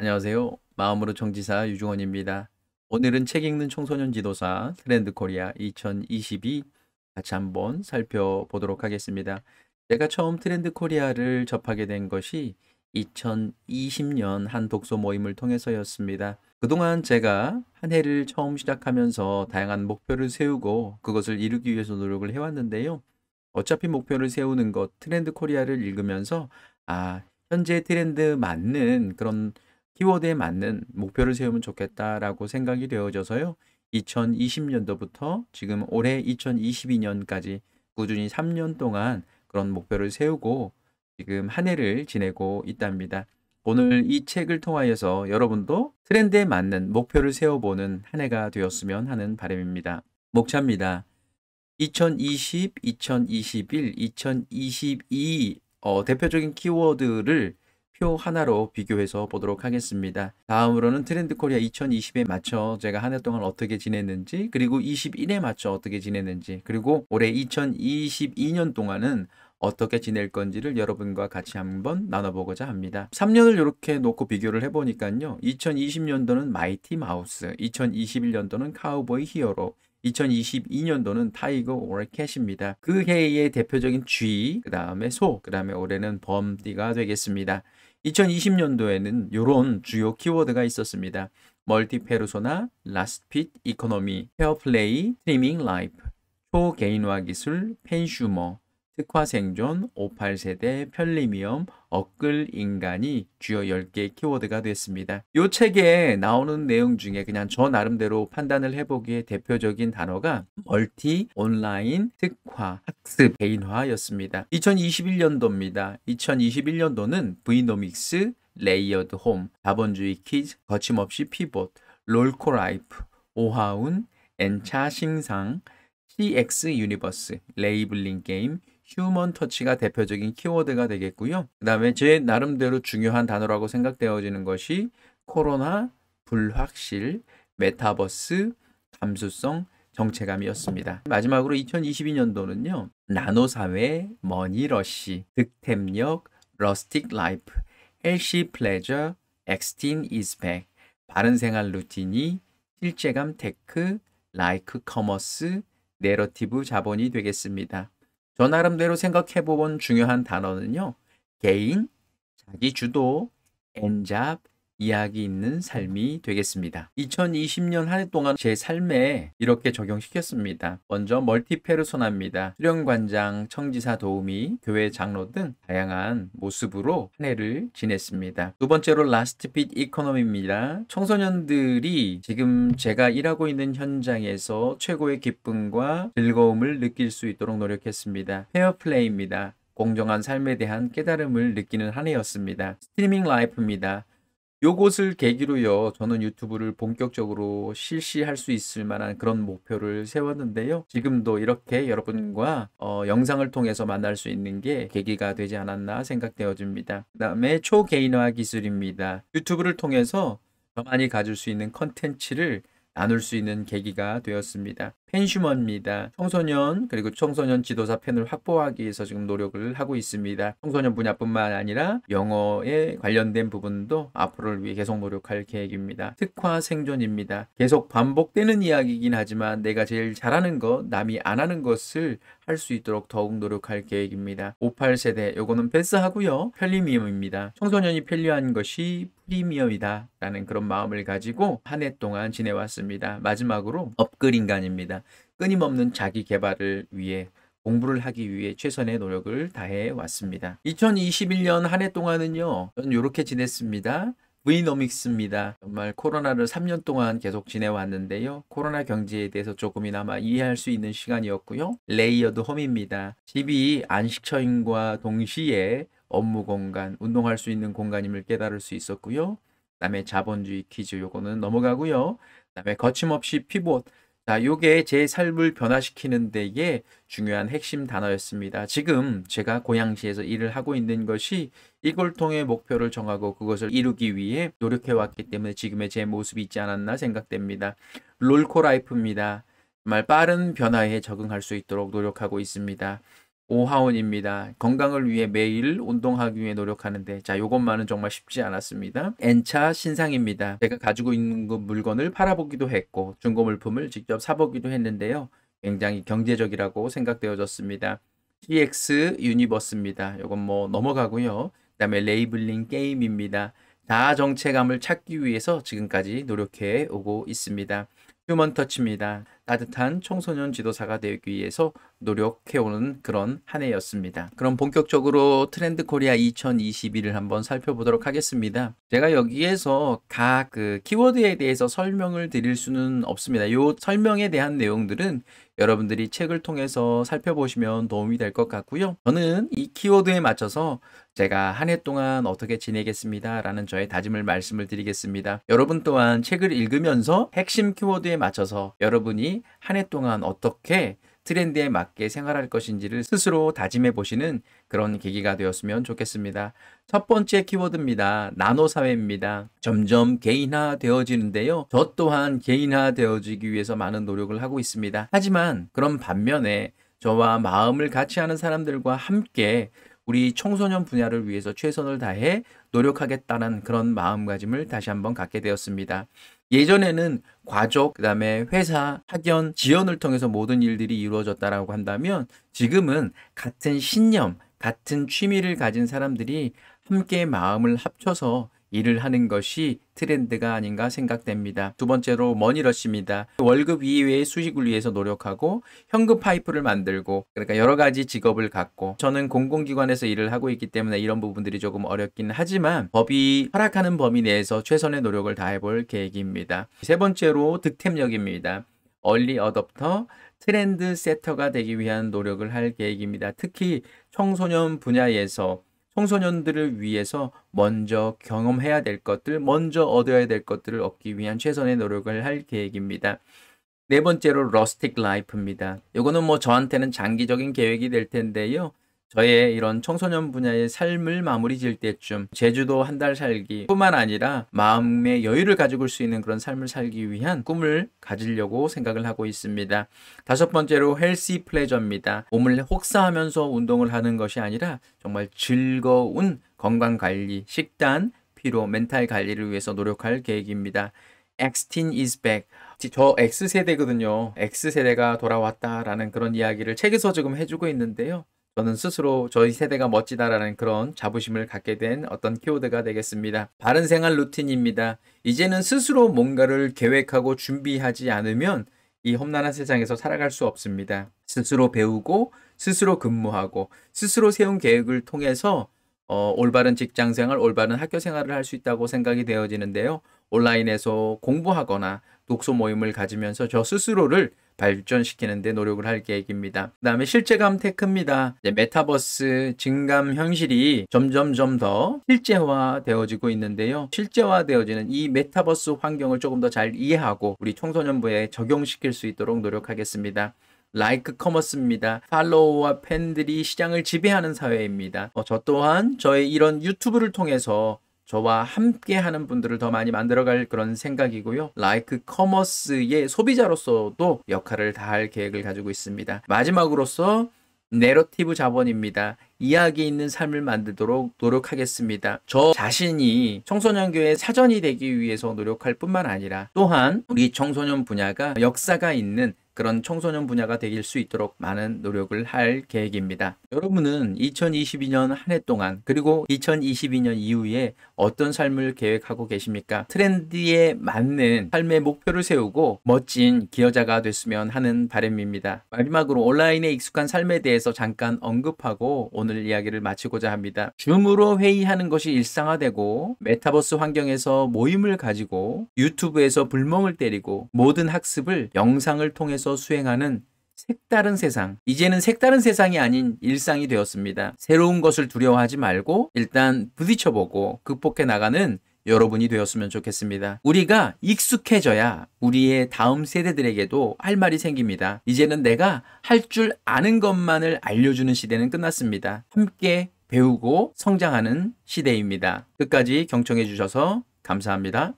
안녕하세요. 마음으로 청지사 유중원입니다. 오늘은 책 읽는 청소년 지도사 트렌드 코리아 2022 같이 한번 살펴보도록 하겠습니다. 제가 처음 트렌드 코리아를 접하게 된 것이 2020년 한 독서 모임을 통해서였습니다. 그동안 제가 한 해를 처음 시작하면서 다양한 목표를 세우고 그것을 이루기 위해서 노력을 해왔는데요. 어차피 목표를 세우는 것, 트렌드 코리아를 읽으면서 아, 현재 트렌드 맞는 그런 키워드에 맞는 목표를 세우면 좋겠다라고 생각이 되어져서요. 2020년도부터 지금 올해 2022년까지 꾸준히 3년 동안 그런 목표를 세우고 지금 한 해를 지내고 있답니다. 오늘 이 책을 통하여서 여러분도 트렌드에 맞는 목표를 세워보는 한 해가 되었으면 하는 바람입니다. 목차입니다. 2020, 2021, 2022 어, 대표적인 키워드를 표 하나로 비교해서 보도록 하겠습니다. 다음으로는 트렌드 코리아 2020에 맞춰 제가 한 해 동안 어떻게 지냈는지 그리고 21에 맞춰 어떻게 지냈는지 그리고 올해 2022년 동안은 어떻게 지낼 건지를 여러분과 같이 한번 나눠보고자 합니다. 3년을 이렇게 놓고 비교를 해보니까요. 2020년도는 마이티 마우스, 2021년도는 카우보이 히어로, 2022년도는 타이거 오래캣입니다. 그 해의 대표적인 쥐, 그 다음에 소, 그 다음에 올해는 범띠가 되겠습니다. 2020년도에는 이런 주요 키워드가 있었습니다. 멀티 페르소나, 라스핏, 이코노미, 페어플레이, 트리밍 라이프, 초개인화 기술, 펜슈머, 특화생존, 58세대, 편리미엄, 업글, 인간이 주요 10개의 키워드가 됐습니다. 이 책에 나오는 내용 중에 그냥 저 나름대로 판단을 해보기에 대표적인 단어가 멀티, 온라인, 특화, 학습, 개인화였습니다. 2021년도입니다. 2021년도는 브이노믹스, 레이어드 홈, 자본주의 키즈, 거침없이 피봇, 롤코라이프, 오하운, 엔차 신상, CX 유니버스, 레이블링 게임, 휴먼 터치가 대표적인 키워드가 되겠고요. 그 다음에 제 나름대로 중요한 단어라고 생각되어지는 것이 코로나, 불확실, 메타버스, 감수성, 정체감이었습니다. 마지막으로 2022년도는요. 나노사회, 머니러쉬 득템력, 러스틱 라이프, 헬시 플레저, 엑스틴 이스백, 바른생활 루틴이, 실제감 테크, 라이크 커머스, 내러티브 자본이 되겠습니다. 저 나름대로 생각해본 중요한 단어는요. 개인, 자기주도, 엔잡, 이야기 있는 삶이 되겠습니다. 2020년 한 해 동안 제 삶에 이렇게 적용시켰습니다. 먼저 멀티페르소나입니다. 수련관장, 청지사 도우미, 교회 장로 등 다양한 모습으로 한 해를 지냈습니다. 두 번째로 라스트핏 이코노미입니다. 청소년들이 지금 제가 일하고 있는 현장에서 최고의 기쁨과 즐거움을 느낄 수 있도록 노력했습니다. 페어플레이입니다. 공정한 삶에 대한 깨달음을 느끼는 한 해였습니다. 스트리밍 라이프입니다. 요것을 계기로요. 저는 유튜브를 본격적으로 실시할 수 있을 만한 그런 목표를 세웠는데요. 지금도 이렇게 여러분과 음. 어, 영상을 통해서 만날 수 있는 게 계기가 되지 않았나 생각되어집니다. 그 다음에 초개인화 기술입니다. 유튜브를 통해서 더많이 가질 수 있는 컨텐츠를 나눌 수 있는 계기가 되었습니다. 펜슈머입니다 청소년 그리고 청소년 지도사 펜을 확보하기 위해서 지금 노력을 하고 있습니다. 청소년 분야뿐만 아니라 영어에 관련된 부분도 앞으로를 위해 계속 노력할 계획입니다. 특화 생존입니다. 계속 반복되는 이야기이긴 하지만 내가 제일 잘하는 것, 남이 안 하는 것을 할 수 있도록 더욱 노력할 계획입니다. 58세대 요거는 패스하고요. 편리미엄입니다. 청소년이 편리한 것이 프리미엄이다 라는 그런 마음을 가지고 한 해 동안 지내왔습니다. 마지막으로 업글 인간입니다. 끊임없는 자기 개발을 위해 공부를 하기 위해 최선의 노력을 다해 왔습니다. 2021년 한 해 동안은요, 저는 이렇게 지냈습니다. 브이노믹스입니다. 정말 코로나를 3년 동안 계속 지내왔는데요. 코로나 경제에 대해서 조금이나마 이해할 수 있는 시간이었고요. 레이어드 홈입니다. 집이 안식처인과 동시에 업무 공간, 운동할 수 있는 공간임을 깨달을 수 있었고요. 그다음에 자본주의 퀴즈 요거는 넘어가고요. 그다음에 거침없이 피봇 자, 요게 제 삶을 변화시키는 데에 중요한 핵심 단어였습니다. 지금 제가 고양시에서 일을 하고 있는 것이 이걸 통해 목표를 정하고 그것을 이루기 위해 노력해왔기 때문에 지금의 제 모습이 있지 않았나 생각됩니다. 롤코라이프입니다. 정말 빠른 변화에 적응할 수 있도록 노력하고 있습니다. 오하원입니다. 건강을 위해 매일 운동하기 위해 노력하는데 자이것만은 정말 쉽지 않았습니다. N차 신상입니다. 제가 가지고 있는 그 물건을 팔아보기도 했고 중고 물품을 직접 사보기도 했는데요. 굉장히 경제적이라고 생각되어졌습니다. t x 유니버스입니다. 이건 뭐 넘어가고요. 그 다음에 레이블링 게임입니다. 다 정체감을 찾기 위해서 지금까지 노력해 오고 있습니다. 휴먼 터치입니다. 따뜻한 청소년 지도사가 되기 위해서 노력해오는 그런 한 해였습니다. 그럼 본격적으로 트렌드 코리아 2021을 한번 살펴보도록 하겠습니다. 제가 여기에서 각그 키워드에 대해서 설명을 드릴 수는 없습니다. 이 설명에 대한 내용들은 여러분들이 책을 통해서 살펴보시면 도움이 될 것 같고요. 저는 이 키워드에 맞춰서 제가 한 해 동안 어떻게 지내겠습니다. 라는 저의 다짐을 말씀을 드리겠습니다. 여러분 또한 책을 읽으면서 핵심 키워드에 맞춰서 여러분이 한 해 동안 어떻게 트렌드에 맞게 생활할 것인지를 스스로 다짐해 보시는 그런 계기가 되었으면 좋겠습니다. 첫 번째 키워드입니다. 나노사회입니다. 점점 개인화 되어지는데요. 저 또한 개인화 되어지기 위해서 많은 노력을 하고 있습니다. 하지만 그런 반면에 저와 마음을 같이 하는 사람들과 함께 우리 청소년 분야를 위해서 최선을 다해 노력하겠다는 그런 마음가짐을 다시 한번 갖게 되었습니다. 예전에는 과족그 다음에 회사, 학연, 지연을 통해서 모든 일들이 이루어졌다라고 한다면 지금은 같은 신념, 같은 취미를 가진 사람들이 함께 마음을 합쳐서 일을 하는 것이 트렌드가 아닌가 생각됩니다. 두 번째로 머니러시입니다. 월급 이외의 수익을 위해서 노력하고 현금 파이프를 만들고 그러니까 여러 가지 직업을 갖고 저는 공공기관에서 일을 하고 있기 때문에 이런 부분들이 조금 어렵긴 하지만 법이 허락하는 범위 내에서 최선의 노력을 다해볼 계획입니다. 세 번째로 득템력입니다. 얼리 어답터, 트렌드 세터가 되기 위한 노력을 할 계획입니다. 특히 청소년 분야에서 청소년들을 위해서 먼저 경험해야 될 것들, 먼저 얻어야 될 것들을 얻기 위한 최선의 노력을 할 계획입니다. 네 번째로 러스틱 라이프입니다. 이거는 뭐 저한테는 장기적인 계획이 될 텐데요. 저의 이런 청소년 분야의 삶을 마무리 질 때쯤 제주도 한 달 살기 뿐만 아니라 마음의 여유를 가지고 올 수 있는 그런 삶을 살기 위한 꿈을 가지려고 생각을 하고 있습니다. 다섯 번째로 헬시 플레저입니다. 몸을 혹사하면서 운동을 하는 것이 아니라 정말 즐거운 건강관리, 식단, 피로, 멘탈 관리를 위해서 노력할 계획입니다. 엑스틴 is back. 저 X세대거든요. X세대가 돌아왔다라는 그런 이야기를 책에서 지금 해주고 있는데요. 저는 스스로 저희 세대가 멋지다라는 그런 자부심을 갖게 된 어떤 키워드가 되겠습니다. 바른 생활 루틴입니다. 이제는 스스로 뭔가를 계획하고 준비하지 않으면 이 험난한 세상에서 살아갈 수 없습니다. 스스로 배우고 스스로 근무하고 스스로 세운 계획을 통해서 어, 올바른 직장 생활, 올바른 학교 생활을 할 수 있다고 생각이 되어지는데요. 온라인에서 공부하거나 독서 모임을 가지면서 저 스스로를 발전시키는데 노력을 할 계획입니다. 그 다음에 실제감 테크입니다. 메타버스 증감 현실이 점점점 더 실제화 되어지고 있는데요. 실제화 되어지는 이 메타버스 환경을 조금 더 잘 이해하고 우리 청소년부에 적용시킬 수 있도록 노력하겠습니다. 라이크 like 커머스입니다. 팔로워와 팬들이 시장을 지배하는 사회입니다. 어, 저 또한 저의 이런 유튜브를 통해서 저와 함께 하는 분들을 더 많이 만들어갈 그런 생각이고요. 라이크 커머스의 소비자로서도 역할을 다할 계획을 가지고 있습니다. 마지막으로서 내러티브 자본입니다. 이야기 있는 삶을 만들도록 노력하겠습니다. 저 자신이 청소년교회 사전이 되기 위해서 노력할 뿐만 아니라 또한 우리 청소년 분야가 역사가 있는 그런 청소년 분야가 되길 수 있도록 많은 노력을 할 계획입니다. 여러분은 2022년 한 해 동안 그리고 2022년 이후에 어떤 삶을 계획하고 계십니까? 트렌드에 맞는 삶의 목표를 세우고 멋진 기여자가 됐으면 하는 바람입니다. 마지막으로 온라인에 익숙한 삶에 대해서 잠깐 언급하고 오늘 이야기를 마치고자 합니다. 줌으로 회의하는 것이 일상화되고 메타버스 환경에서 모임을 가지고 유튜브에서 불멍을 때리고 모든 학습을 영상을 통해서 사서 수행하는 색다른 세상. 이제는 색다른 세상이 아닌 일상이 되었습니다. 새로운 것을 두려워하지 말고 일단 부딪혀보고 극복해 나가는 여러분이 되었으면 좋겠습니다. 우리가 익숙해져야 우리의 다음 세대들에게도 할 말이 생깁니다. 이제는 내가 할 줄 아는 것만을 알려주는 시대는 끝났습니다. 함께 배우고 성장하는 시대입니다. 끝까지 경청해 주셔서 감사합니다.